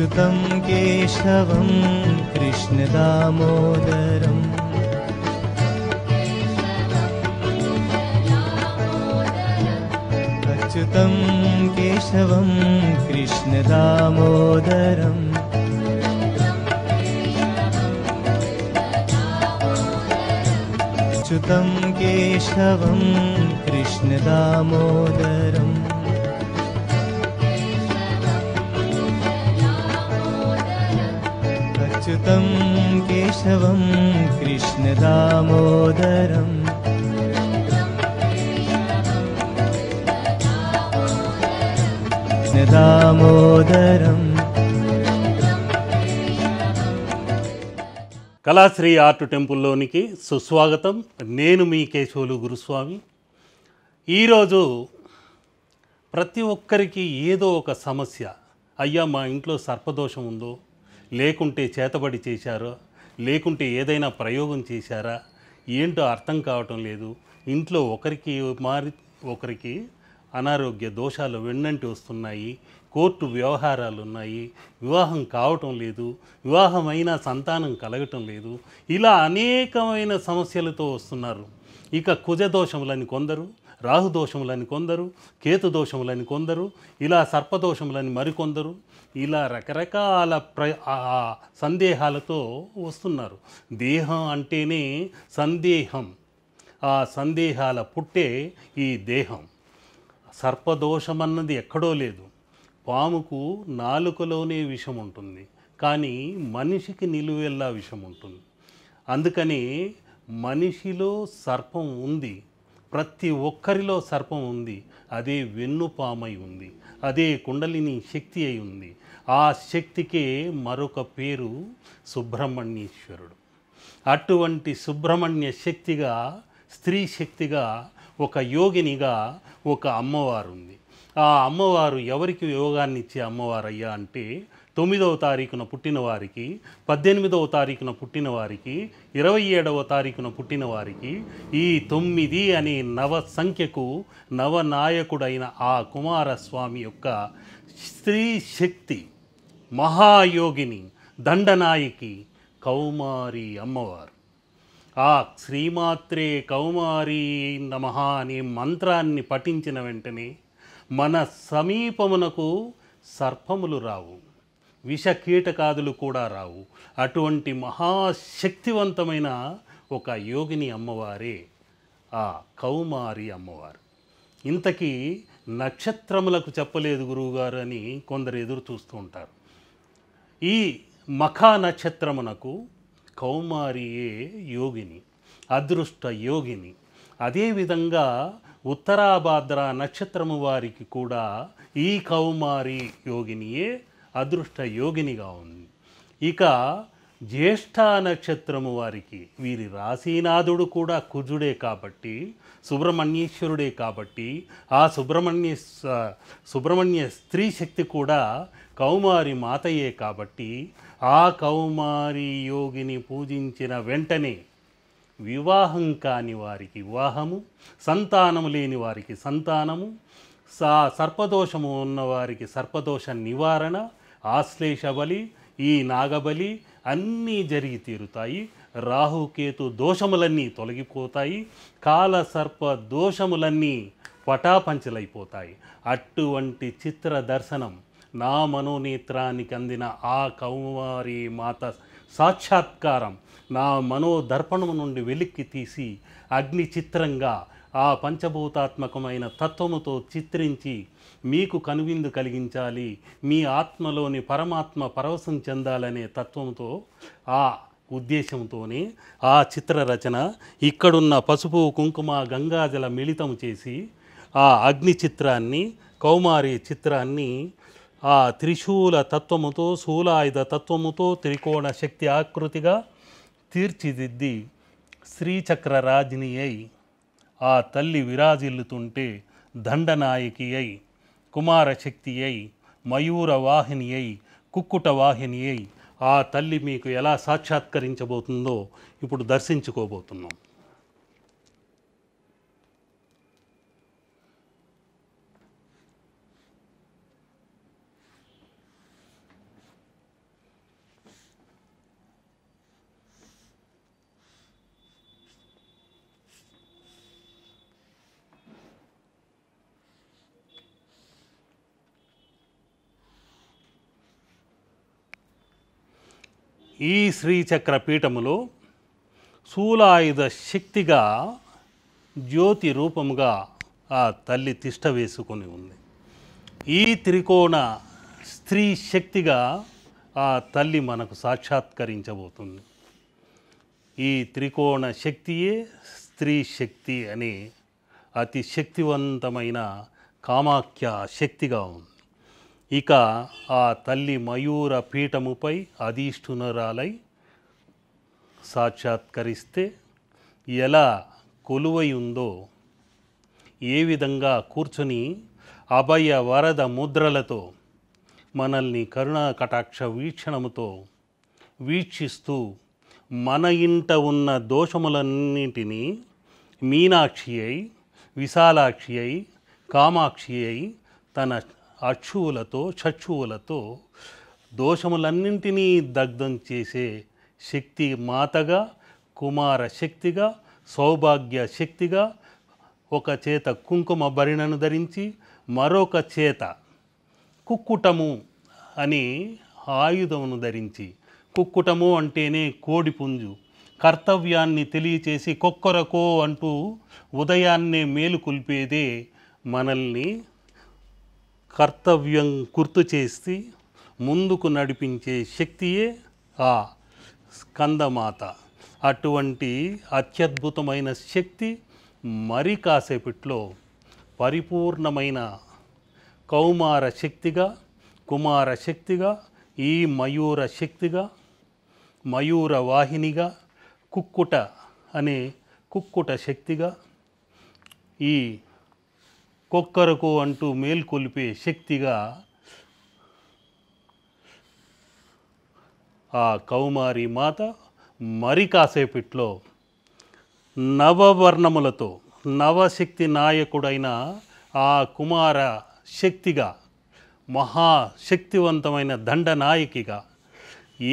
सुतं केशवं कृष्णदामोदरम् अच्युतं केशवं कृष्णदामोदरम् अच्युतं केशवं कृष्णदामोदरम् కేశవం కృష్ణ దామోదరం దామోదరం కళాశ్రీ ఆర్ట్ టెంపుల్లోనికి సుస్వాగతం నేను మీ కేశవులు గురుస్వామి ఈరోజు ప్రతి ఒక్కరికి ఏదో ఒక సమస్య అయ్యా మా ఇంట్లో సర్పదోషం ఉందో లేకుంటే చేతబడి చేశారో లేకుంటే ఏదైనా ప్రయోగం చేశారా ఏంటో అర్థం కావటం లేదు ఇంట్లో ఒకరికి మారి ఒకరికి అనారోగ్య దోషాలు వెన్నంటి వస్తున్నాయి కోర్టు వ్యవహారాలు ఉన్నాయి వివాహం కావటం లేదు వివాహమైన సంతానం కలగటం లేదు ఇలా అనేకమైన సమస్యలతో వస్తున్నారు ఇక కుజదోషములని కొందరు రాహుదోషములని కొందరు కేతుదోషములని కొందరు ఇలా సర్పదోషములని మరికొందరు ఇలా రకరకాల ప్ర సందేహాలతో వస్తున్నారు దేహం అంటేనే సందేహం ఆ సందేహాల పుట్టే ఈ దేహం సర్పదోషమన్నది ఎక్కడో లేదు పాముకు నాలుకలోనే విషం ఉంటుంది కానీ మనిషికి నిలువెల్లా విషం ఉంటుంది అందుకని మనిషిలో సర్పం ఉంది ప్రతి ఒక్కరిలో సర్పం ఉంది అదే వెన్నుపామై ఉంది అదే కుండలిని శక్తి అయి ఉంది ఆ శక్తికే మరొక పేరు సుబ్రహ్మణ్యేశ్వరుడు అటువంటి సుబ్రహ్మణ్య శక్తిగా స్త్రీ శక్తిగా ఒక యోగినిగా ఒక అమ్మవారు ఉంది ఆ అమ్మవారు ఎవరికి యోగాన్ని ఇచ్చే అమ్మవారయ్యా అంటే తొమ్మిదవ తారీఖున పుట్టిన వారికి పద్దెనిమిదవ తారీఖున పుట్టిన వారికి ఇరవై ఏడవ తారీఖున పుట్టిన వారికి ఈ తొమ్మిది అనే నవ సంఖ్యకు నవనాయకుడైన ఆ కుమారస్వామి యొక్క స్త్రీ శక్తి మహాయోగిని దండనాయకి కౌమారి అమ్మవారు ఆ శ్రీమాత్రే కౌమారి నమ అనే మంత్రాన్ని పఠించిన వెంటనే మన సమీపమునకు సర్పములు రావు విష కీటకాదులు కూడా రావు అటువంటి మహాశక్తివంతమైన ఒక యోగిని అమ్మవారే ఆ కౌమారి అమ్మవారు ఇంతకీ నక్షత్రములకు చెప్పలేదు గురువుగారు అని కొందరు ఎదురు చూస్తూ ఉంటారు ఈ మఖా నక్షత్రమునకు కౌమారియే యోగిని అదృష్ట యోగిని అదేవిధంగా ఉత్తరాభాద్ర నక్షత్రము వారికి కూడా ఈ కౌమారి యోగినియే అదృష్ట యోగినిగా ఉంది ఇక జ్యేష్ఠ నక్షత్రము వారికి వీరి రాశీనాథుడు కూడా కుజుడే కాబట్టి సుబ్రహ్మణ్యేశ్వరుడే కాబట్టి ఆ సుబ్రహ్మణ్య సుబ్రహ్మణ్య స్త్రీ శక్తి కూడా కౌమారి మాతయే కాబట్టి ఆ కౌమారి యోగిని పూజించిన వెంటనే వివాహం కాని వారికి వివాహము సంతానము లేని వారికి సంతానము సా సర్పదోషము ఉన్నవారికి సర్పదోష నివారణ ఆశ్లేషబలి ఈ నాగబలి అన్నీ జరిగి తీరుతాయి రాహుకేతు దోషములన్నీ తొలగిపోతాయి కాలసర్ప దోషములన్నీ పటాపంచలైపోతాయి అటువంటి చిత్ర దర్శనం నా మనోనేత్రానికి అందిన ఆ కౌమారి మాత సాక్షాత్కారం నా మనోదర్పణము నుండి వెలిక్కి తీసి అగ్ని చిత్రంగా ఆ పంచభూతాత్మకమైన తత్వముతో చిత్రించి మీకు కనువిందు కలిగించాలి మీ ఆత్మలోని పరమాత్మ పరవశం చెందాలనే తత్వంతో ఆ ఉద్దేశంతోనే ఆ చిత్రరచన ఇక్కడున్న పసుపు కుంకుమ గంగాజల మిళితము చేసి ఆ అగ్ని చిత్రాన్ని కౌమారి చిత్రాన్ని ఆ త్రిశూల తత్వముతో శూలాయుధ తత్వముతో త్రికోణ శక్తి ఆకృతిగా తీర్చిదిద్ది శ్రీచక్ర అయి ఆ తల్లి విరాజిల్లుతుంటే దండనాయకి అయి కుమారశక్తి అయి మయూర వాహిని అయి కుక్కుట వాహిని అయి ఆ తల్లి మీకు ఎలా సాక్షాత్కరించబోతుందో ఇప్పుడు దర్శించుకోబోతున్నాం ఈ శ్రీచక్ర పీఠములో శూలాయుధ శక్తిగా జ్యోతి రూపముగా ఆ తల్లి తిష్ట వేసుకొని ఉంది ఈ త్రికోణ స్త్రీ శక్తిగా ఆ తల్లి మనకు సాక్షాత్కరించబోతుంది ఈ త్రికోణ శక్తియే స్త్రీ శక్తి అని అతి శక్తివంతమైన కామాఖ్య శక్తిగా ఉంది ఇక ఆ తల్లి మయూర పీఠముపై అధీష్ఠునరాలై సాక్షాత్కరిస్తే ఎలా కొలువై ఉందో ఏ విధంగా కూర్చుని అభయ వరద ముద్రలతో మనల్ని కరుణా కటాక్ష వీక్షణముతో వీక్షిస్తూ మన ఇంట ఉన్న దోషములన్నింటినీ మీనాక్షి అయి విశాలాక్షి అయి కామాక్షి అయి తన అక్షువులతో చక్షువులతో దోషములన్నింటినీ దగ్ధం చేసే శక్తి మాతగా కుమార శక్తిగా సౌభాగ్య శక్తిగా ఒక చేత కుంకుమ భరిణను ధరించి మరొక చేత కుక్కుటము అని ఆయుధమును ధరించి కుక్కుటము అంటేనే కోడిపుంజు కర్తవ్యాన్ని తెలియచేసి కొక్కరకో అంటూ ఉదయాన్నే మేలుకొల్పేదే మనల్ని కర్తవ్యం గుర్తు చేసి ముందుకు నడిపించే శక్తియే ఆ స్కందమాత అటువంటి అత్యద్భుతమైన శక్తి మరి కాసేపట్లో పరిపూర్ణమైన కౌమార శక్తిగా కుమార శక్తిగా ఈ మయూర శక్తిగా మయూర వాహినిగా కుక్కుట అనే కుక్కుట శక్తిగా ఈ కొక్కరకు అంటూ మేల్కొల్పే శక్తిగా ఆ కౌమారి మాత మరి కాసేపట్లో నవవర్ణములతో నవశక్తి నాయకుడైన ఆ కుమార శక్తిగా మహాశక్తివంతమైన దండనాయకిగా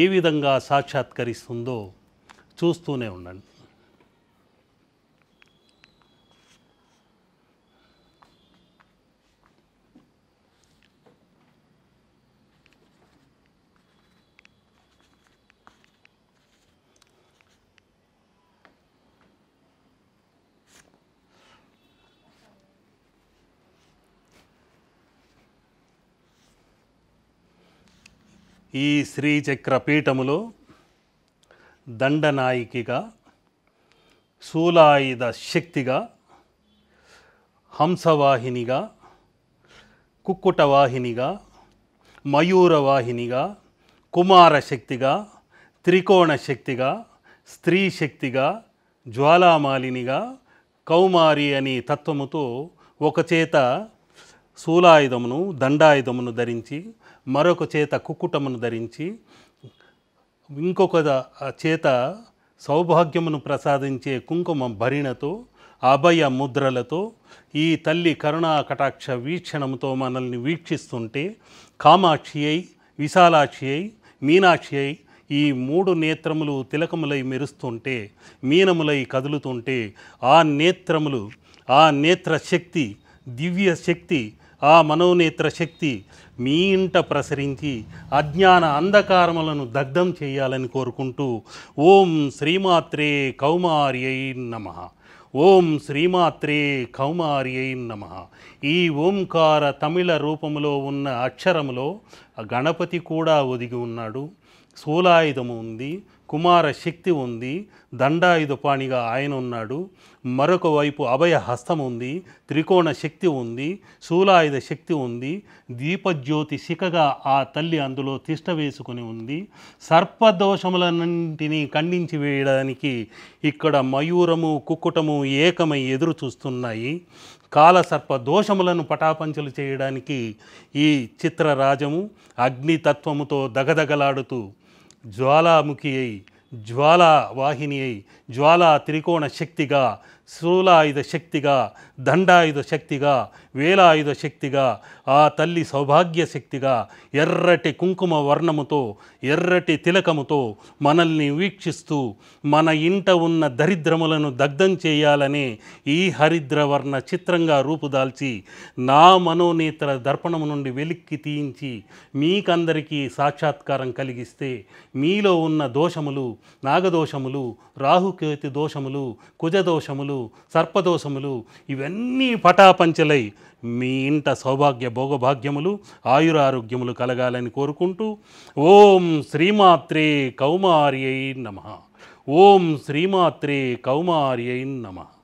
ఏ విధంగా సాక్షాత్కరిస్తుందో చూస్తూనే ఉండండి ఈ శ్రీచక్ర పీఠములో దండనాయికిగా శూలాయుధ శక్తిగా హంసవాహినిగా కుక్కుటవాహినిగా మయూరవాహినిగా కుమారశక్తిగా త్రికోణ శక్తిగా స్త్రీ శక్తిగా జ్వాలామాలినిగా కౌమారి అనే తత్వముతో ఒక చేత శూలాయుధమును దండాయుధమును ధరించి మరొక చేత కుక్కుటమును ధరించి ఇంకొక చేత సౌభాగ్యమును ప్రసాదించే కుంకుమ భరిణతో అభయ ముద్రలతో ఈ తల్లి కరుణా కటాక్ష వీక్షణముతో మనల్ని వీక్షిస్తుంటే కామాక్షి అయి విశాలాక్షి అయి మీనాక్షి అయి ఈ మూడు నేత్రములు తిలకములై మెరుస్తుంటే మీనములై కదులుతుంటే ఆ నేత్రములు ఆ నేత్ర శక్తి దివ్య శక్తి ఆ మనోనేత్ర శక్తి మీ ఇంట ప్రసరించి అజ్ఞాన అంధకారములను దగ్ధం చేయాలని కోరుకుంటూ ఓం శ్రీమాత్రే కౌమార్యై నమ ఓం శ్రీమాత్రే కౌమార్యై నమ ఈ ఓంకార తమిళ రూపములో ఉన్న అక్షరములో గణపతి కూడా ఒదిగి ఉన్నాడు శూలాయుధము ఉంది కుమార శక్తి ఉంది దండాయుధపాణిగా ఆయన ఉన్నాడు మరొక వైపు అభయ హస్తం ఉంది త్రికోణ శక్తి ఉంది శూలాయుధ శక్తి ఉంది దీపజ్యోతి శిఖగా ఆ తల్లి అందులో తిష్ట వేసుకుని ఉంది సర్పదోషములన్నింటినీ ఖండించి వేయడానికి ఇక్కడ మయూరము కుక్కుటము ఏకమై ఎదురు చూస్తున్నాయి కాలసర్ప దోషములను పటాపంచలు చేయడానికి ఈ చిత్రరాజము అగ్నితత్వముతో దగదగలాడుతూ జ్వాలాముఖి అయి జ్వాలా వాహిని అయి జ్వాలా త్రికోణ శక్తిగా స్థూలాయుధ శక్తిగా దండాయుధ శక్తిగా వేలాయుధ శక్తిగా ఆ తల్లి సౌభాగ్య శక్తిగా ఎర్రటి కుంకుమ వర్ణముతో ఎర్రటి తిలకముతో మనల్ని వీక్షిస్తూ మన ఇంట ఉన్న దరిద్రములను దగ్ధం చేయాలని ఈ హరిద్రవర్ణ చిత్రంగా రూపుదాల్చి నా మనోనేత్ర దర్పణము నుండి వెలిక్కి తీయించి మీకందరికీ సాక్షాత్కారం కలిగిస్తే మీలో ఉన్న దోషములు నాగదోషములు రాహుకేతి దోషములు కుజదోషములు సర్పదోషములు ఇవన్నీ పటాపంచలై మీ ఇంట సౌభాగ్య భోగభాగ్యములు ఆయురారోగ్యములు కలగాలని కోరుకుంటూ ఓం శ్రీమాత్రే కౌమార్యై నమ ఓం శ్రీమాత్రే కౌమార్యై నమ